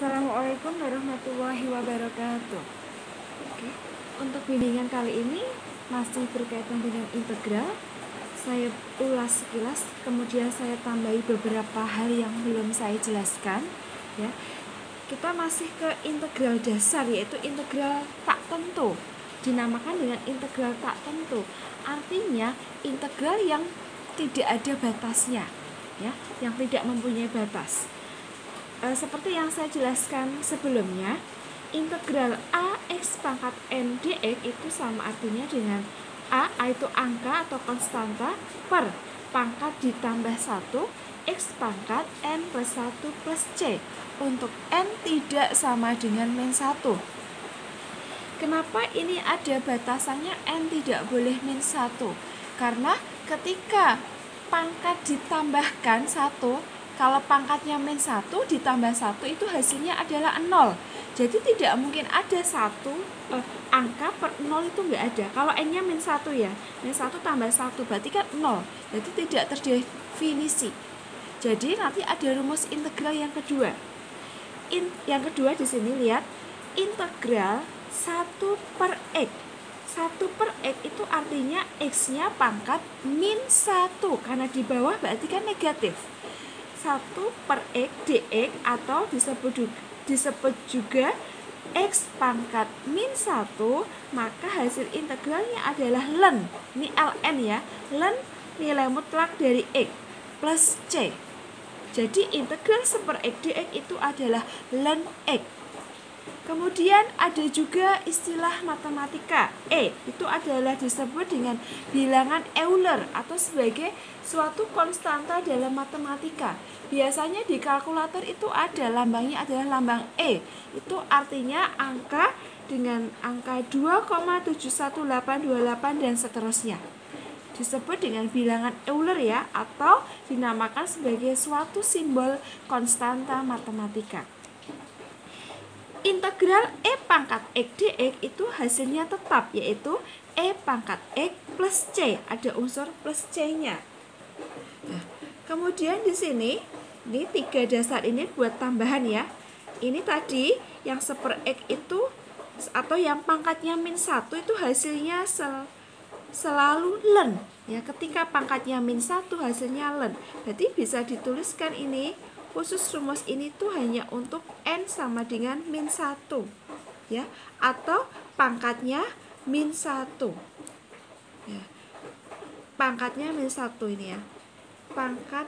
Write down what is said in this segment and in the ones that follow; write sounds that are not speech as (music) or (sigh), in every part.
Assalamualaikum warahmatullahi wabarakatuh. Oke, untuk bimbingan kali ini masih berkaitan dengan integral. Saya ulas sekilas, kemudian saya tambahi beberapa hal yang belum saya jelaskan. Ya, kita masih ke integral dasar yaitu integral tak tentu. Dinamakan dengan integral tak tentu. Artinya integral yang tidak ada batasnya, ya, yang tidak mempunyai batas Eh, seperti yang saya jelaskan sebelumnya, integral AX pangkat N dx itu sama artinya dengan A, A itu angka atau konstanta per pangkat ditambah 1 X pangkat N plus 1 plus C Untuk N tidak sama dengan min 1 Kenapa ini ada batasannya N tidak boleh min 1 Karena ketika pangkat ditambahkan 1 kalau pangkatnya min 1 ditambah 1 itu hasilnya adalah 0. Jadi tidak mungkin ada satu eh, angka per 0 itu enggak ada. Kalau n-nya min 1 ya. Min 1 tambah 1 berarti kan 0. Jadi tidak terdefinisi. Jadi nanti ada rumus integral yang kedua. In, yang kedua di sini lihat integral 1 per x 1 per X itu artinya X-nya pangkat min 1 Karena di bawah berarti kan negatif 1 per X dx atau disebut, disebut juga X pangkat min 1 maka hasil integralnya adalah ln ini ln ya len nilai mutlak dari X plus C jadi integral seper X dx itu adalah ln X kemudian ada juga istilah matematika E itu adalah disebut dengan bilangan Euler atau sebagai suatu konstanta dalam matematika. Biasanya di kalkulator itu ada lambangnya adalah lambang E. Itu artinya angka dengan angka 2,71828 dan seterusnya. Disebut dengan bilangan Euler ya atau dinamakan sebagai suatu simbol konstanta matematika. Integral E pangkat X dx itu hasilnya tetap yaitu E pangkat X plus C. Ada unsur plus C-nya. Kemudian di sini, ini tiga dasar ini buat tambahan ya. Ini tadi yang seper X itu atau yang pangkatnya min satu itu hasilnya sel, selalu len. Ya, ketika pangkatnya min satu hasilnya len. Berarti bisa dituliskan ini khusus rumus ini tuh hanya untuk n sama dengan min satu ya atau pangkatnya min satu. ya. pangkatnya min satu ini ya pangkat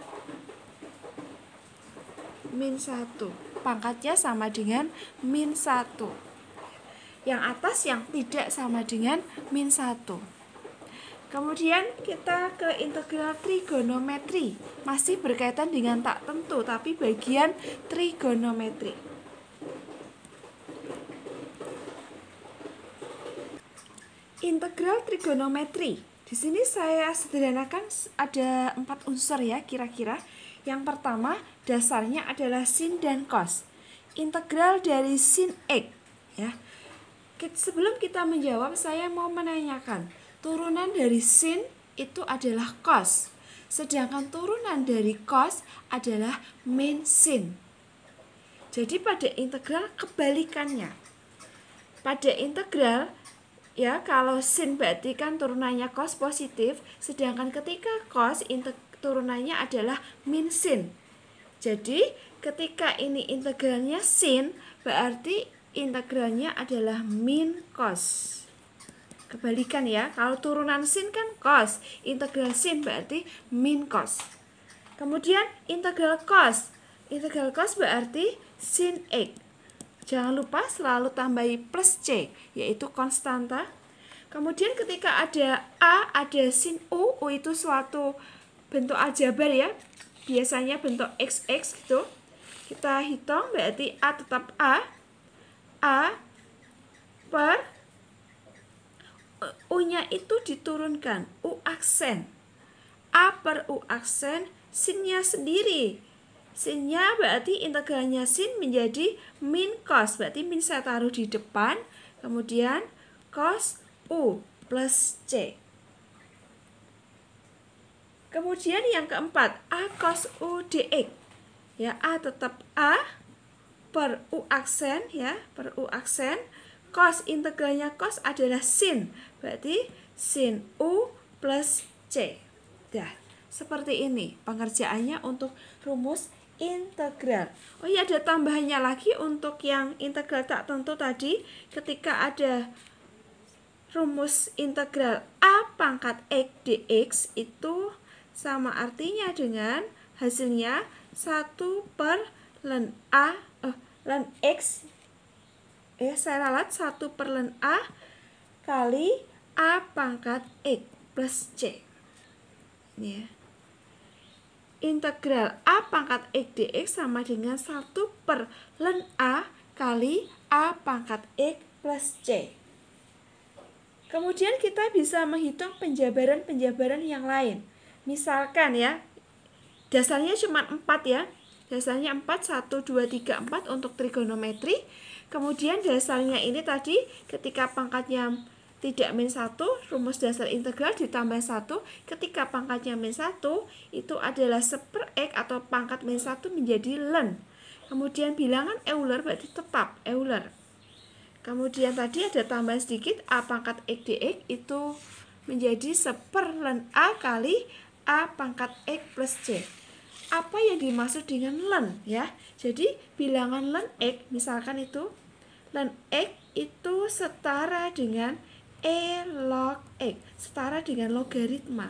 min 1 pangkatnya sama dengan min 1 yang atas yang tidak sama dengan min 1 kemudian kita ke integral trigonometri masih berkaitan dengan tak tentu tapi bagian trigonometri integral trigonometri di sini saya sederhanakan ada empat unsur ya kira-kira. Yang pertama dasarnya adalah sin dan cos. Integral dari sin x ya. Sebelum kita menjawab saya mau menanyakan turunan dari sin itu adalah cos. Sedangkan turunan dari cos adalah min sin. Jadi pada integral kebalikannya. Pada integral ya kalau sin berarti kan turunannya cos positif sedangkan ketika cos turunannya adalah min sin jadi ketika ini integralnya sin berarti integralnya adalah min cos kebalikan ya kalau turunan sin kan cos integral sin berarti min cos kemudian integral cos integral cos berarti sin x Jangan lupa selalu tambahi plus C, yaitu konstanta. Kemudian ketika ada A, ada sin U, U itu suatu bentuk aljabar ya, biasanya bentuk XX gitu. Kita hitung berarti A tetap A, A per U-nya itu diturunkan, U aksen. A per U aksen, sinnya sendiri Sinnya berarti integralnya sin menjadi min cos. Berarti min saya taruh di depan. Kemudian cos U plus C. Kemudian yang keempat, A cos U dx. Ya, A tetap A per U aksen. ya Per U aksen. Cos integralnya cos adalah sin. Berarti sin U plus C. Dah, seperti ini pengerjaannya untuk rumus integral. Oh iya ada tambahannya lagi untuk yang integral tak tentu tadi ketika ada rumus integral A pangkat X dx itu sama artinya dengan hasilnya 1 per ln A eh, ln X ya saya ralat 1 per ln A kali A pangkat X plus C. Ya. ya integral A pangkat X dx sama dengan 1 per ln A kali A pangkat X plus C. Kemudian kita bisa menghitung penjabaran-penjabaran yang lain. Misalkan ya, dasarnya cuma 4 ya. Dasarnya 4, 1, 2, 3, 4 untuk trigonometri. Kemudian dasarnya ini tadi ketika pangkatnya tidak min 1, rumus dasar integral ditambah 1, ketika pangkatnya min 1, itu adalah seper per X atau pangkat min 1 menjadi len. Kemudian bilangan Euler berarti tetap Euler. Kemudian tadi ada tambahan sedikit A pangkat X dx itu menjadi seper per len A kali A pangkat X plus C. Apa yang dimaksud dengan len ya? Jadi bilangan len X misalkan itu len X itu setara dengan E log X setara dengan logaritma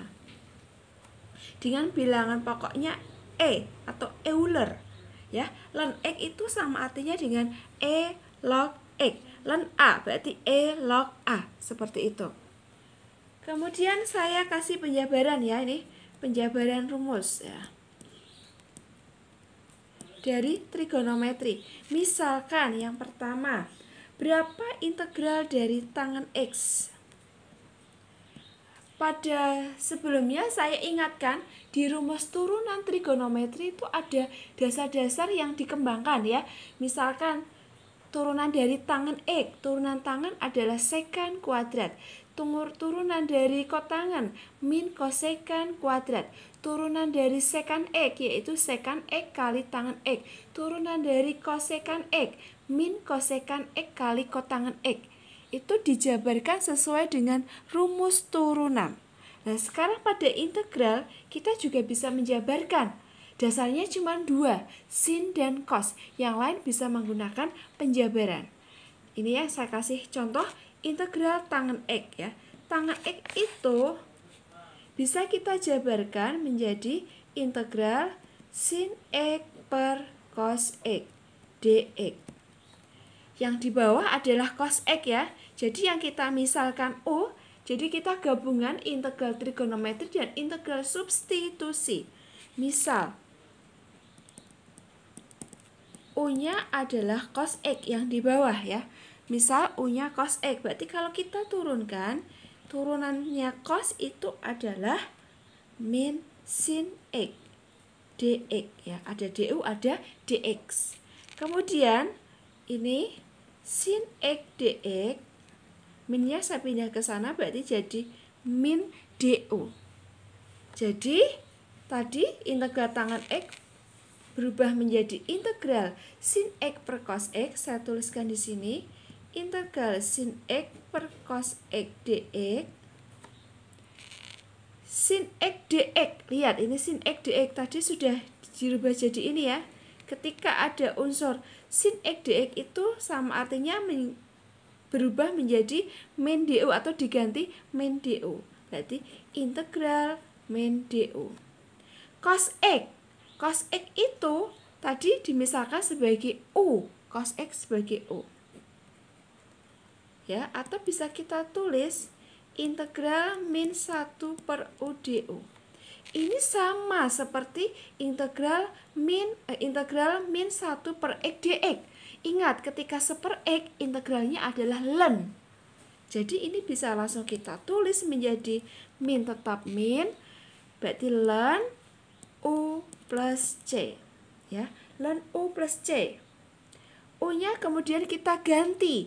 dengan bilangan pokoknya E atau Euler ya len X itu sama artinya dengan E log X len A berarti E log A seperti itu kemudian saya kasih penjabaran ya ini penjabaran rumus ya dari trigonometri misalkan yang pertama Berapa integral dari tangan X? Pada sebelumnya saya ingatkan di rumus turunan trigonometri itu ada dasar-dasar yang dikembangkan ya. Misalkan turunan dari tangan X, turunan tangan adalah sekan kuadrat. Tungur turunan dari kotangan min kosekan kuadrat turunan dari sekan x yaitu sekan x kali tangan x turunan dari kosekan x min kosekan x kali kotangan x itu dijabarkan sesuai dengan rumus turunan. Nah, sekarang pada integral kita juga bisa menjabarkan. Dasarnya cuma dua, sin dan cos. Yang lain bisa menggunakan penjabaran. Ini ya, saya kasih contoh integral tangan X ya. Tangan X itu bisa kita jabarkan menjadi integral sin X per cos X dx. Yang di bawah adalah cos X ya. Jadi yang kita misalkan u, jadi kita gabungan integral trigonometri dan integral substitusi. Misal, U-nya adalah cos X yang di bawah ya. Misal U-nya cos X, berarti kalau kita turunkan, turunannya cos itu adalah min sin X dx ya ada du ada dx kemudian ini sin x dx minnya saya pindah ke sana berarti jadi min du. Jadi tadi integral tangan x berubah menjadi integral sin x per cos x saya tuliskan di sini integral sin x per cos x dx sin x dx lihat ini sin x dx tadi sudah dirubah jadi ini ya ketika ada unsur sin x dx itu sama artinya men berubah menjadi min du atau diganti min du. Berarti integral min du. Cos x. Cos x itu tadi dimisalkan sebagai u, cos x sebagai u. Ya, atau bisa kita tulis integral min 1 per u du. Ini sama seperti integral min eh, integral min 1 per x dx. Ingat, ketika seper x, integralnya adalah ln. Jadi ini bisa langsung kita tulis menjadi min tetap min, berarti ln U plus C. Ya, ln U plus C. U-nya kemudian kita ganti.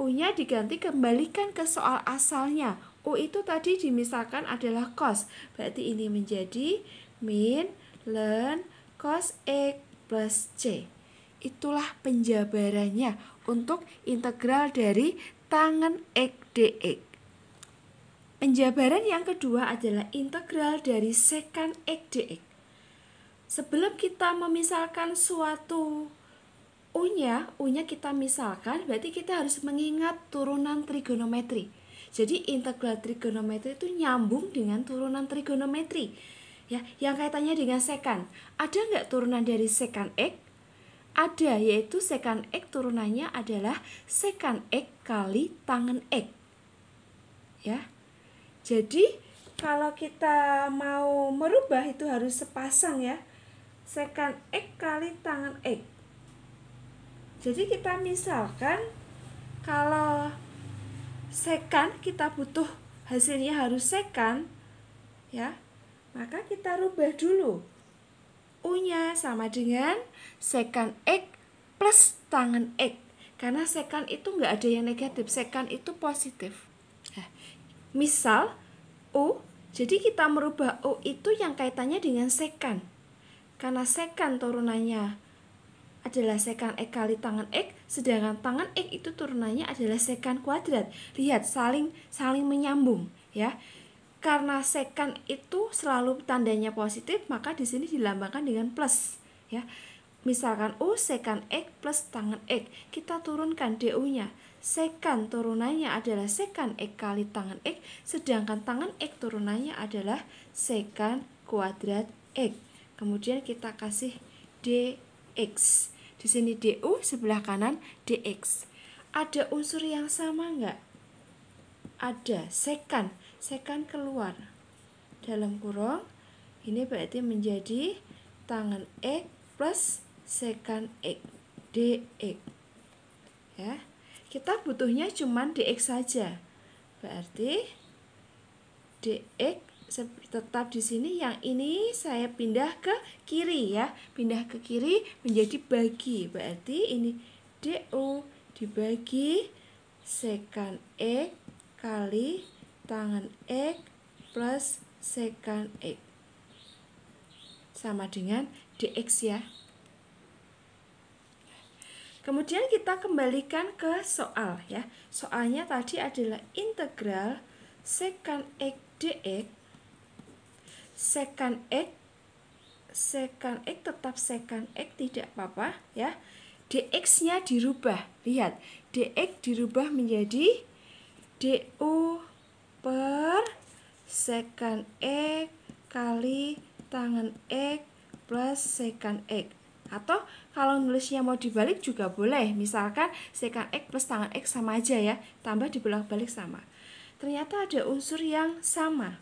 U-nya diganti kembalikan ke soal asalnya. U oh, itu tadi dimisalkan adalah cos. Berarti ini menjadi min, len, cos X e, plus C. Itulah penjabarannya untuk integral dari tangan X dx. Penjabaran yang kedua adalah integral dari sekan x dx. Sebelum kita memisalkan suatu U-nya, U-nya kita misalkan, berarti kita harus mengingat turunan trigonometri. Jadi integral trigonometri itu nyambung dengan turunan trigonometri. Ya, yang kaitannya dengan sekan. Ada nggak turunan dari sekan x? Ada, yaitu sekan x turunannya adalah sekan x kali tangan x. Ya. Jadi kalau kita mau merubah itu harus sepasang ya. Sekan x kali tangan x. Jadi kita misalkan kalau sekan kita butuh hasilnya harus sekan ya maka kita rubah dulu u nya sama dengan sekan x plus tangan x karena sekan itu nggak ada yang negatif sekan itu positif nah, misal u jadi kita merubah u itu yang kaitannya dengan sekan karena sekan turunannya adalah sekan X kali tangan X, sedangkan tangan X itu turunannya adalah sekan kuadrat. Lihat, saling saling menyambung ya. Karena sekan itu selalu tandanya positif, maka di sini dilambangkan dengan plus ya. Misalkan U sekan X plus tangan X, kita turunkan DU-nya. Sekan turunannya adalah sekan X kali tangan X, sedangkan tangan X turunannya adalah sekan kuadrat X. Kemudian kita kasih D X. Di sini DU, sebelah kanan DX. Ada unsur yang sama enggak? Ada, sekan. Sekan keluar. Dalam kurung, ini berarti menjadi tangan X e plus sekan X. E, DX. Ya, kita butuhnya cuma DX saja. Berarti DX tetap di sini yang ini saya pindah ke kiri ya pindah ke kiri menjadi bagi berarti ini du dibagi sekan x e kali tangan x e plus sekan x e. sama dengan dx ya Kemudian kita kembalikan ke soal ya. Soalnya tadi adalah integral sekan x dx second x second x tetap second x tidak apa-apa ya dx-nya dirubah lihat dx dirubah menjadi du per second x kali tangan x plus second x atau kalau nulisnya mau dibalik juga boleh misalkan sekan x plus tangan x sama aja ya tambah dibelak balik sama ternyata ada unsur yang sama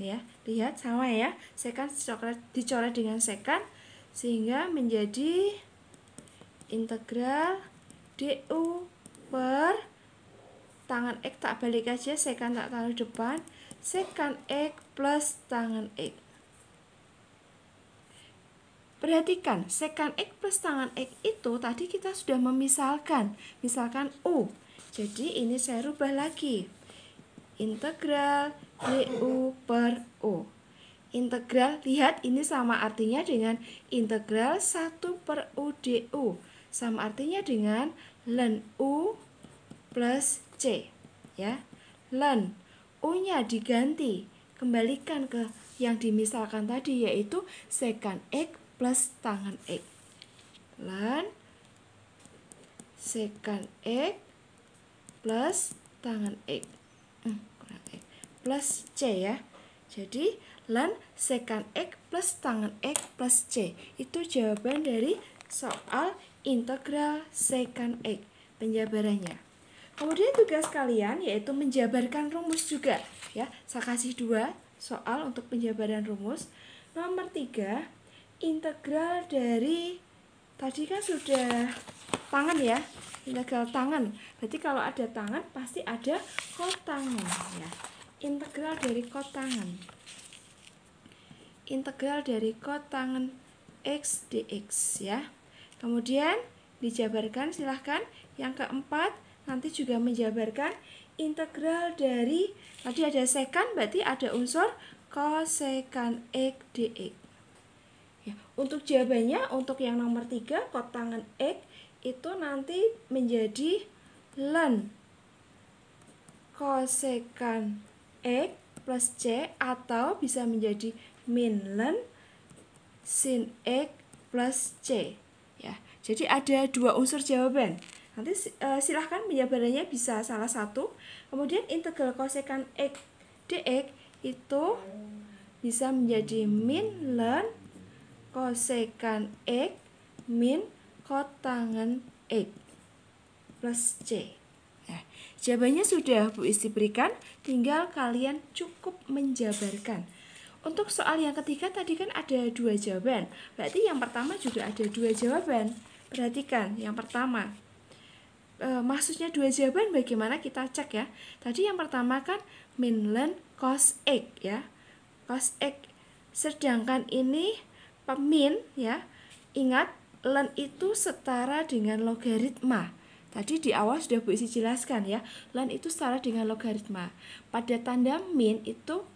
ya lihat sama ya sekan dicoret, dicoret dengan sekan sehingga menjadi integral du per tangan x tak balik aja sekan tak taruh depan sekan x plus tangan x Perhatikan, sekan X plus tangan X itu tadi kita sudah memisalkan. Misalkan U. Jadi ini saya rubah lagi. Integral DU per U. Integral, lihat ini sama artinya dengan integral 1 per U DU. Sama artinya dengan ln U plus C. Ya, ln U-nya diganti, kembalikan ke yang dimisalkan tadi yaitu sekan X plus tangan X. Ln sekan X plus tangan X plus C ya. Jadi lan sekan X plus tangan X plus C. Itu jawaban dari soal integral sekan X. Penjabarannya. Kemudian tugas kalian yaitu menjabarkan rumus juga ya. Saya kasih dua soal untuk penjabaran rumus. Nomor tiga, integral dari tadi kan sudah tangan ya, integral tangan. Berarti kalau ada tangan pasti ada kotangan ya. Integral dari kotangan. Integral dari kotangan x dx ya. Kemudian dijabarkan silahkan. Yang keempat nanti juga menjabarkan integral dari tadi ada sekan berarti ada unsur kosekan x dx. Ya, untuk jawabannya untuk yang nomor tiga, kotangan x itu nanti menjadi len kosekan X plus C atau bisa menjadi min len sin X plus C. Ya, jadi ada dua unsur jawaban. Nanti e, silahkan penjabarannya bisa salah satu. Kemudian integral kosekan X dx itu bisa menjadi min len kosekan X min kotangan X plus C. Jawabannya sudah Bu Isti berikan, tinggal kalian cukup menjabarkan. Untuk soal yang ketiga tadi kan ada dua jawaban, berarti yang pertama juga ada dua jawaban. Perhatikan, yang pertama e, maksudnya dua jawaban bagaimana kita cek ya. Tadi yang pertama kan mainland cos x ya, cos x. Sedangkan ini pemin ya, ingat len itu setara dengan logaritma. Tadi di awal sudah Bu Isi jelaskan ya, ln itu setara dengan logaritma. Pada tanda min itu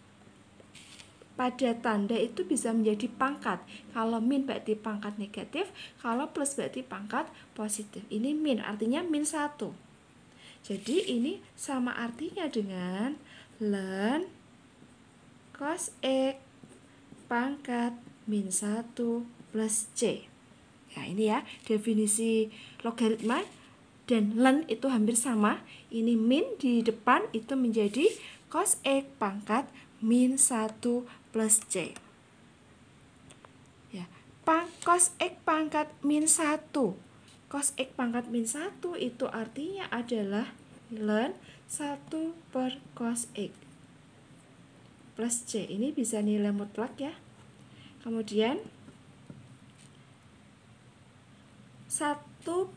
pada tanda itu bisa menjadi pangkat. Kalau min berarti pangkat negatif, kalau plus berarti pangkat positif. Ini min, artinya min 1. Jadi ini sama artinya dengan ln cos x pangkat min 1 plus c. Ya ini ya definisi logaritma dan len itu hampir sama. Ini min di depan itu menjadi cos x pangkat min 1 plus c. Ya, pang cos x pangkat min 1. Cos x pangkat min 1 itu artinya adalah len 1 per cos x plus c. Ini bisa nilai mutlak ya. Kemudian 1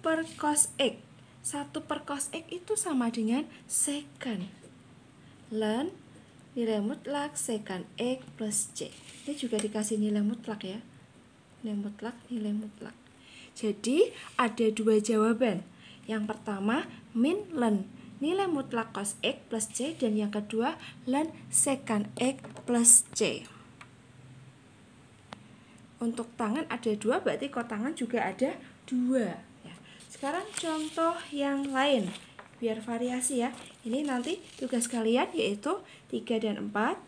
per cos x satu per cos X itu sama dengan second. Learn nilai mutlak second X plus C. Ini juga dikasih nilai mutlak ya. Nilai mutlak, nilai mutlak. Jadi ada dua jawaban. Yang pertama min learn nilai mutlak cos X plus C dan yang kedua learn second X plus C. Untuk tangan ada dua, berarti kotangan juga ada dua. Sekarang contoh yang lain biar variasi ya. Ini nanti tugas kalian yaitu 3 dan 4.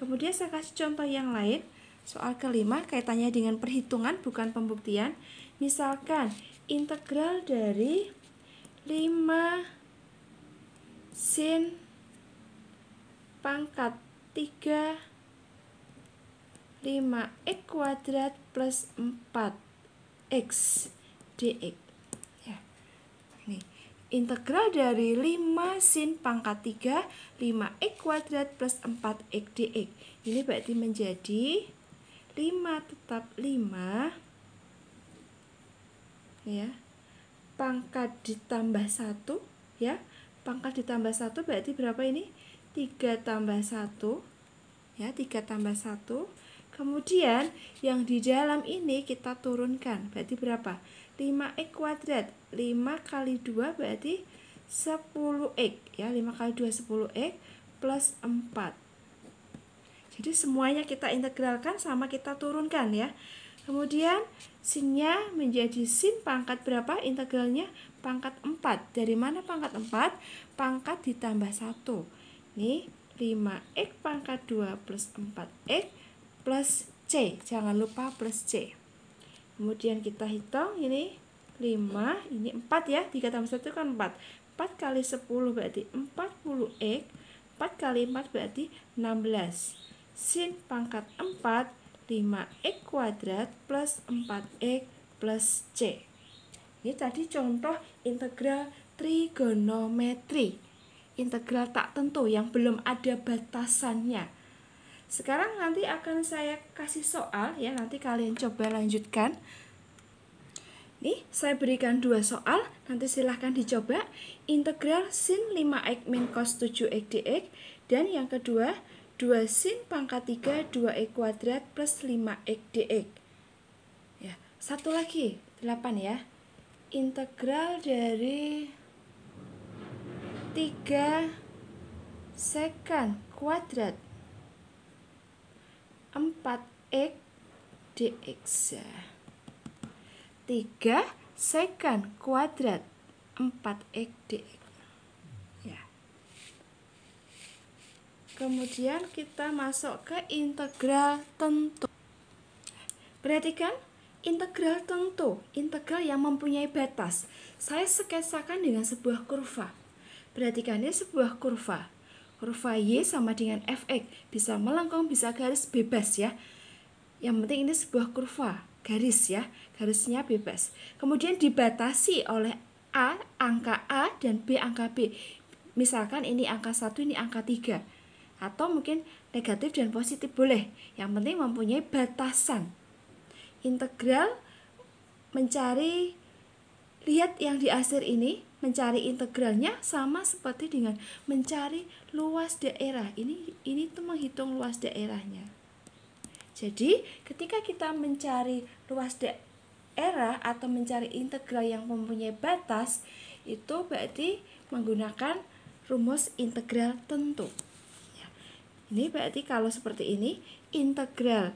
Kemudian saya kasih contoh yang lain. Soal kelima kaitannya dengan perhitungan bukan pembuktian. Misalkan integral dari 5 sin pangkat 3 5x kuadrat plus 4x dx Integral dari 5 sin pangkat 3, 5x kuadrat plus 4x dx. Ini berarti menjadi 5 tetap 5 ya. Pangkat ditambah 1 ya. Pangkat ditambah 1 berarti berapa ini? 3 tambah 1 ya, 3 tambah 1. Kemudian yang di dalam ini kita turunkan. Berarti berapa? 5X kuadrat 5 kali 2 berarti 10X ya 5 kali 2 10X plus 4 jadi semuanya kita integralkan sama kita turunkan ya kemudian sinnya menjadi sin pangkat berapa integralnya pangkat 4 dari mana pangkat 4 pangkat ditambah 1 nih 5x pangkat 2 plus 4x plus C jangan lupa plus C kemudian kita hitung ini 5 ini 4 ya 3 tambah 1 kan 4 4 kali 10 berarti 40 X 4 kali 4 berarti 16 sin pangkat 4 5X kuadrat plus 4X plus C ini tadi contoh integral trigonometri integral tak tentu yang belum ada batasannya sekarang nanti akan saya kasih soal ya, nanti kalian coba lanjutkan. Nih, saya berikan dua soal, nanti silahkan dicoba. Integral sin 5x min cos 7x dx. Dan yang kedua, 2 sin pangkat 3 2x kuadrat plus 5x dx. Ya, satu lagi, 8 ya. Integral dari 3 sekan kuadrat 4x dx 3 second kuadrat 4x dx ya. kemudian kita masuk ke integral tentu perhatikan integral tentu integral yang mempunyai batas saya sekesakan dengan sebuah kurva perhatikan ini sebuah kurva huruf Y sama dengan Fx. Bisa melengkung, bisa garis, bebas ya. Yang penting ini sebuah kurva, garis ya. Garisnya bebas. Kemudian dibatasi oleh A angka A dan B angka B. Misalkan ini angka 1, ini angka 3. Atau mungkin negatif dan positif boleh. Yang penting mempunyai batasan. Integral mencari lihat yang di asir ini mencari integralnya sama seperti dengan mencari luas daerah. Ini ini tuh menghitung luas daerahnya. Jadi, ketika kita mencari luas daerah atau mencari integral yang mempunyai batas, itu berarti menggunakan rumus integral tentu. Ya. Ini berarti kalau seperti ini, integral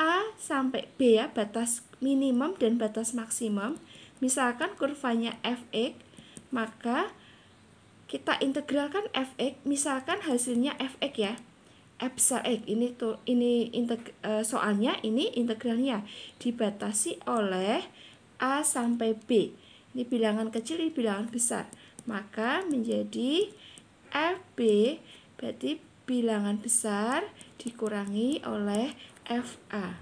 A sampai B ya, batas minimum dan batas maksimum Misalkan kurvanya fx, maka kita integralkan fx, misalkan hasilnya fx ya. F x ini tuh ini integ, e, soalnya ini integralnya dibatasi oleh a sampai b. Ini bilangan kecil, ini bilangan besar. Maka menjadi fb berarti bilangan besar dikurangi oleh fa.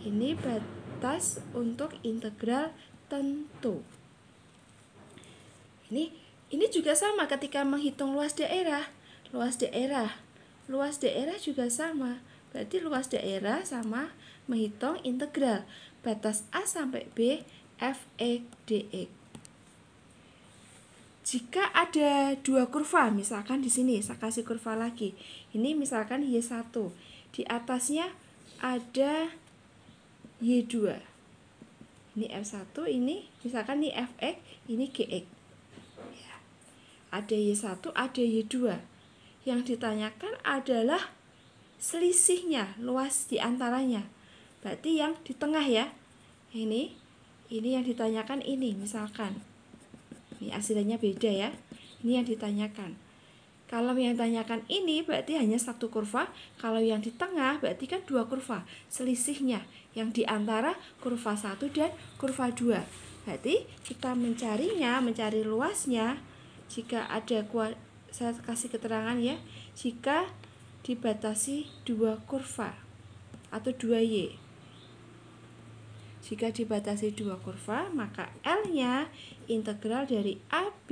Ini batas untuk integral tertentu. Ini ini juga sama ketika menghitung luas daerah. Luas daerah, luas daerah juga sama. Berarti luas daerah sama menghitung integral batas A sampai B f e, dx. E. Jika ada dua kurva, misalkan di sini saya kasih kurva lagi. Ini misalkan Y1. Di atasnya ada Y2 ini F1 ini misalkan ini Fx ini Gx ya. ada Y1 ada Y2 yang ditanyakan adalah selisihnya luas diantaranya berarti yang di tengah ya ini ini yang ditanyakan ini misalkan ini hasilnya beda ya ini yang ditanyakan kalau yang ditanyakan ini berarti hanya satu kurva kalau yang di tengah berarti kan dua kurva selisihnya yang di antara kurva 1 dan kurva 2. Berarti kita mencarinya, mencari luasnya jika ada saya kasih keterangan ya, jika dibatasi dua kurva atau 2Y. Jika dibatasi dua kurva, maka L-nya integral dari AB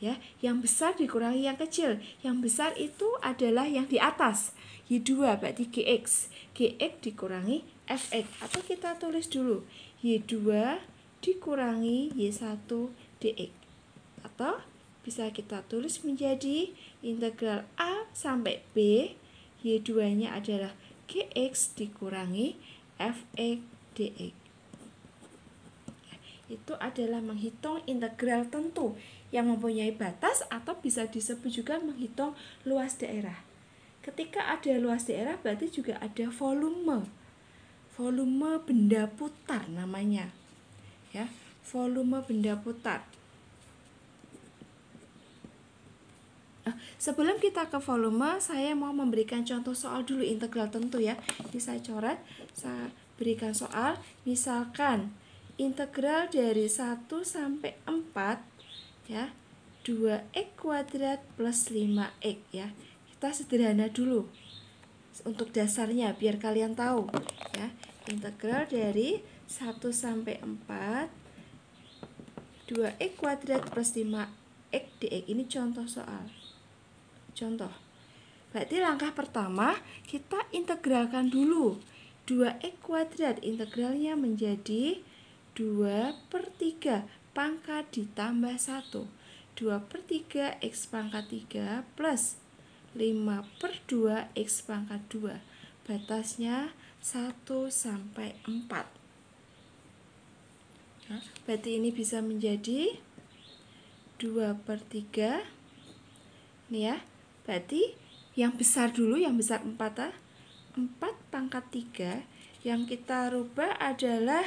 ya, yang besar dikurangi yang kecil. Yang besar itu adalah yang di atas. Y2 berarti GX. GX dikurangi FX. Atau kita tulis dulu. Y2 dikurangi Y1 DX. Atau bisa kita tulis menjadi integral A sampai B. Y2-nya adalah GX dikurangi FX DX. Itu adalah menghitung integral tentu yang mempunyai batas atau bisa disebut juga menghitung luas daerah ketika ada luas daerah berarti juga ada volume volume benda putar namanya ya volume benda putar nah, Sebelum kita ke volume, saya mau memberikan contoh soal dulu integral tentu ya. Ini saya coret, saya berikan soal. Misalkan integral dari 1 sampai 4 ya 2x kuadrat plus 5x ya kita sederhana dulu untuk dasarnya biar kalian tahu ya integral dari 1 sampai 4 2x kuadrat plus 5x dx ini contoh soal contoh berarti langkah pertama kita integralkan dulu 2x kuadrat integralnya menjadi 2 per 3 pangkat ditambah 1 2 per 3 x pangkat 3 plus 5 per 2 X pangkat 2 Batasnya 1 sampai 4 ya, Berarti ini bisa menjadi 2 per 3 Ini ya Berarti yang besar dulu, yang besar 4 ah. 4 pangkat 3 Yang kita rubah adalah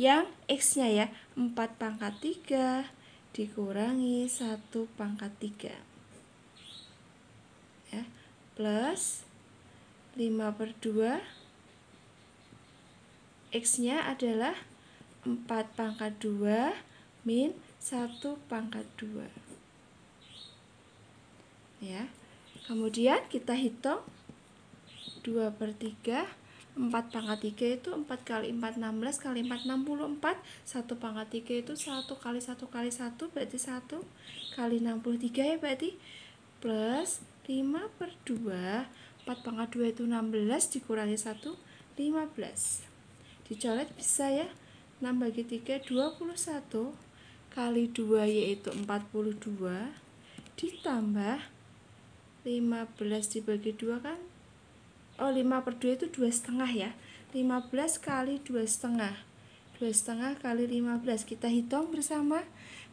yang X-nya ya 4 pangkat 3 dikurangi 1 pangkat 3 plus 5 per 2 X-nya adalah 4 pangkat 2 min 1 pangkat 2 ya. Kemudian kita hitung 2 per 3 4 pangkat 3 itu 4 kali 4 16 kali 4 64 1 pangkat 3 itu 1 kali 1 kali 1 berarti 1 kali 63 ya berarti plus 5 per 2 4 pangkat 2 itu 16 dikurangi 1 15 dicoret bisa ya 6 bagi 3 21 kali 2 yaitu 42 ditambah 15 dibagi 2 kan oh 5 per 2 itu 2 setengah ya 15 kali 2 setengah 2 setengah kali 15 kita hitung bersama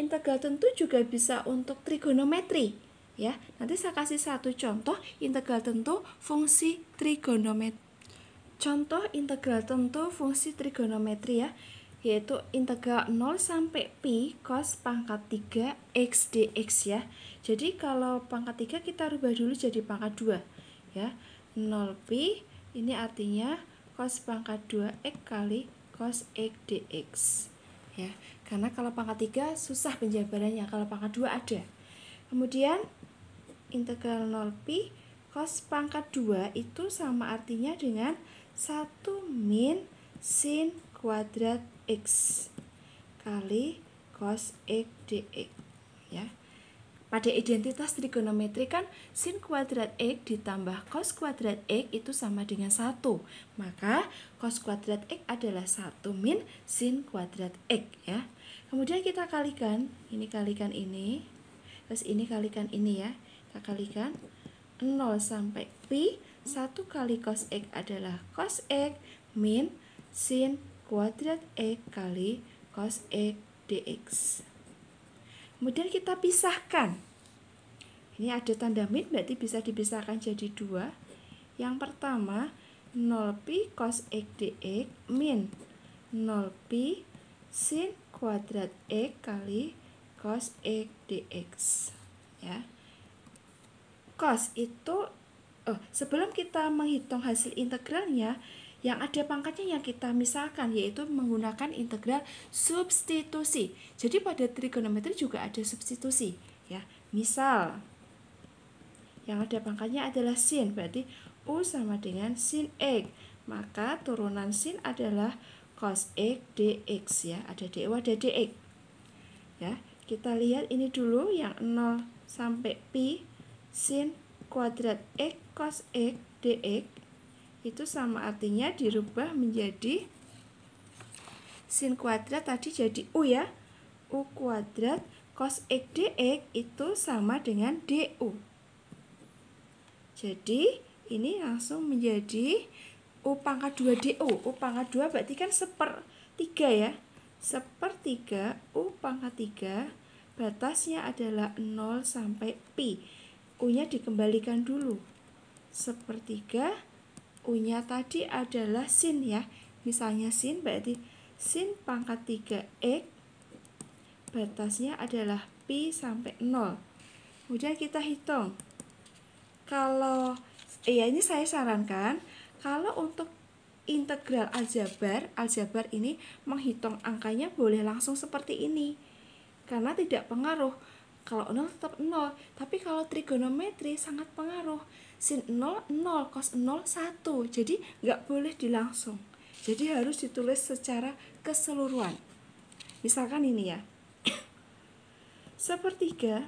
integral tentu juga bisa untuk trigonometri ya. Nanti saya kasih satu contoh integral tentu fungsi trigonometri. Contoh integral tentu fungsi trigonometri ya, yaitu integral 0 sampai pi cos pangkat 3 x dx ya. Jadi kalau pangkat 3 kita rubah dulu jadi pangkat 2 ya. 0 pi ini artinya cos pangkat 2 x kali cos x dx ya. Karena kalau pangkat 3 susah penjabarannya, kalau pangkat 2 ada. Kemudian integral 0pi cos pangkat 2 itu sama artinya dengan 1 min sin kuadrat x kali cos x dx ya. Pada identitas trigonometri kan sin kuadrat x ditambah cos kuadrat x itu sama dengan 1. Maka cos kuadrat x adalah 1 min sin kuadrat x ya kemudian kita kalikan ini kalikan ini terus ini kalikan ini ya kita kalikan 0 sampai pi 1 kali cos x adalah cos x min sin kuadrat x kali cos x dx kemudian kita pisahkan ini ada tanda min berarti bisa dipisahkan jadi dua yang pertama 0 pi cos x dx min 0 pi sin kuadrat e kali cos e dx ya cos itu oh, sebelum kita menghitung hasil integralnya yang ada pangkatnya yang kita misalkan yaitu menggunakan integral substitusi. Jadi pada trigonometri juga ada substitusi ya. Misal yang ada pangkatnya adalah sin berarti u sama dengan sin x. Maka turunan sin adalah cos x dx ya. Ada dy oh, ada dx. Ya, kita lihat ini dulu yang 0 sampai pi sin kuadrat x cos x dx itu sama artinya dirubah menjadi sin kuadrat tadi jadi u ya. u kuadrat cos x dx itu sama dengan du. Jadi ini langsung menjadi U pangkat 2 DO U pangkat 2 berarti kan seper 3 ya. Seper 3 U pangkat 3 batasnya adalah 0 sampai Pi. U-nya dikembalikan dulu. 3 U-nya tadi adalah sin ya. Misalnya sin berarti sin pangkat 3 X batasnya adalah Pi sampai 0. Kemudian kita hitung. Kalau ya ini saya sarankan kalau untuk integral aljabar, aljabar ini menghitung angkanya boleh langsung seperti ini. Karena tidak pengaruh. Kalau 0 tetap 0, tapi kalau trigonometri sangat pengaruh. Sin 0, 0, cos 0, 1. Jadi nggak boleh dilangsung. Jadi harus ditulis secara keseluruhan. Misalkan ini ya. (coughs) Sepertiga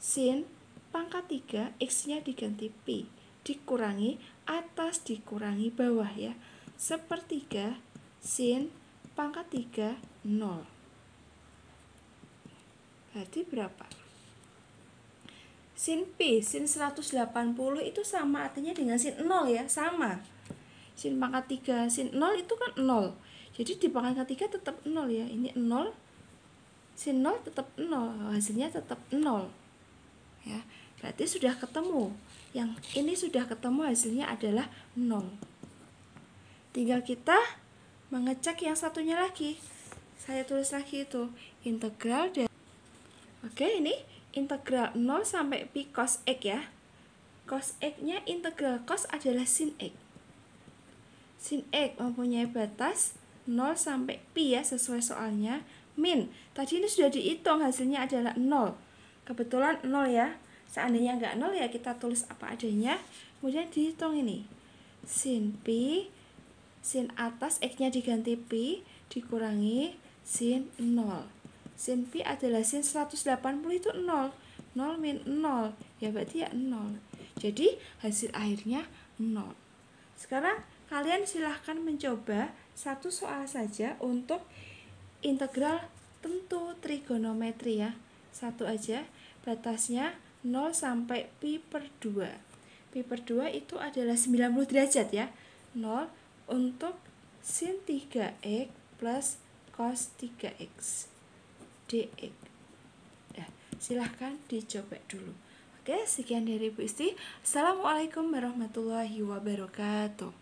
sin pangkat 3 x-nya diganti p dikurangi atas dikurangi bawah ya. Sepertiga sin pangkat 3 0. Berarti berapa? Sin P, sin 180 itu sama artinya dengan sin 0 ya, sama. Sin pangkat 3, sin 0 itu kan 0. Jadi di pangkat 3 tetap 0 ya. Ini 0, sin 0 tetap 0, hasilnya tetap 0. Ya. Berarti sudah ketemu. Yang ini sudah ketemu hasilnya adalah 0. Tinggal kita mengecek yang satunya lagi. Saya tulis lagi itu integral dari Oke, ini integral 0 sampai pi cos x ya. Cos x-nya integral cos adalah sin x. Sin x mempunyai batas 0 sampai pi ya sesuai soalnya min. Tadi ini sudah dihitung hasilnya adalah 0. Kebetulan 0 ya seandainya nggak nol ya kita tulis apa adanya kemudian dihitung ini sin p sin atas x nya diganti p dikurangi sin 0 sin p adalah sin 180 itu 0 0 min 0 ya berarti ya 0 jadi hasil akhirnya 0 sekarang kalian silahkan mencoba satu soal saja untuk integral tentu trigonometri ya satu aja batasnya 0 sampai pi per 2 pi per 2 itu adalah 90 derajat ya 0 untuk sin 3x plus cos 3x dx nah, silahkan dicoba dulu Oke, sekian dari Bu Isti. Assalamualaikum warahmatullahi wabarakatuh.